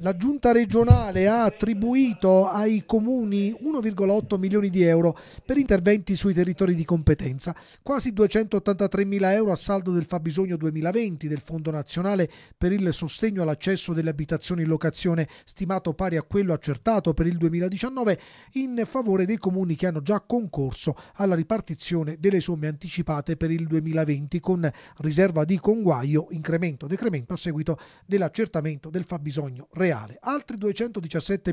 La giunta regionale ha attribuito ai comuni 1,8 milioni di euro per interventi sui territori di competenza, quasi 283 mila euro a saldo del fabbisogno 2020 del Fondo Nazionale per il sostegno all'accesso delle abitazioni in locazione, stimato pari a quello accertato per il 2019 in favore dei comuni che hanno già concorso alla ripartizione delle somme anticipate per il 2020 con riserva di conguaglio, incremento o decremento a seguito dell'accertamento del fabbisogno reale, altri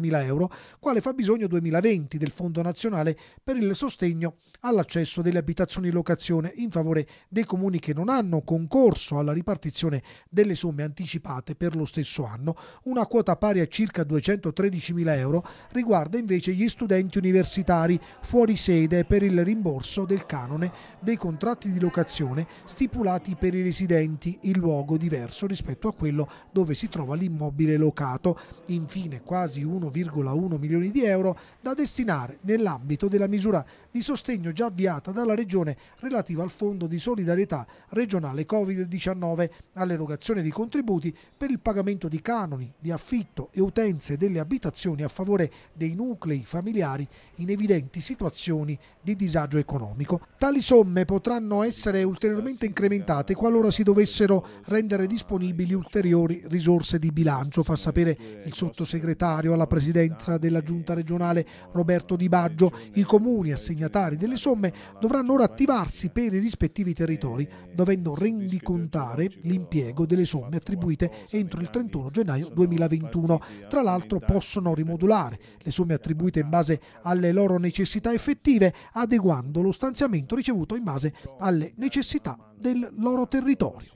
mila euro, quale fabbisogno 2020 del Fondo Nazionale per il sostegno all'accesso delle abitazioni in locazione in favore dei comuni che non hanno concorso alla ripartizione delle somme anticipate per lo stesso anno. Una quota pari a circa 213 mila euro riguarda invece gli studenti universitari fuori sede per il rimborso del canone dei contratti di locazione stipulati per i residenti in luogo diverso rispetto a quello dove si trova l'immobile locale. Stato, infine quasi 1,1 milioni di euro da destinare nell'ambito della misura di sostegno già avviata dalla Regione relativa al Fondo di solidarietà regionale Covid-19 all'erogazione di contributi per il pagamento di canoni di affitto e utenze delle abitazioni a favore dei nuclei familiari in evidenti situazioni di disagio economico. Tali somme potranno essere ulteriormente incrementate qualora si dovessero rendere disponibili ulteriori risorse di bilancio, fa sapere piacere il sottosegretario alla presidenza della giunta regionale Roberto Di Baggio, i comuni assegnatari delle somme dovranno ora attivarsi per i rispettivi territori, dovendo rendicontare l'impiego delle somme attribuite entro il 31 gennaio 2021. Tra l'altro possono rimodulare le somme attribuite in base alle loro necessità effettive, adeguando lo stanziamento ricevuto in base alle necessità del loro territorio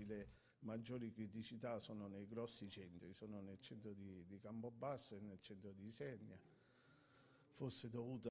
maggiori criticità sono nei grossi centri, sono nel centro di, di Campobasso e nel centro di Segna, forse dovuto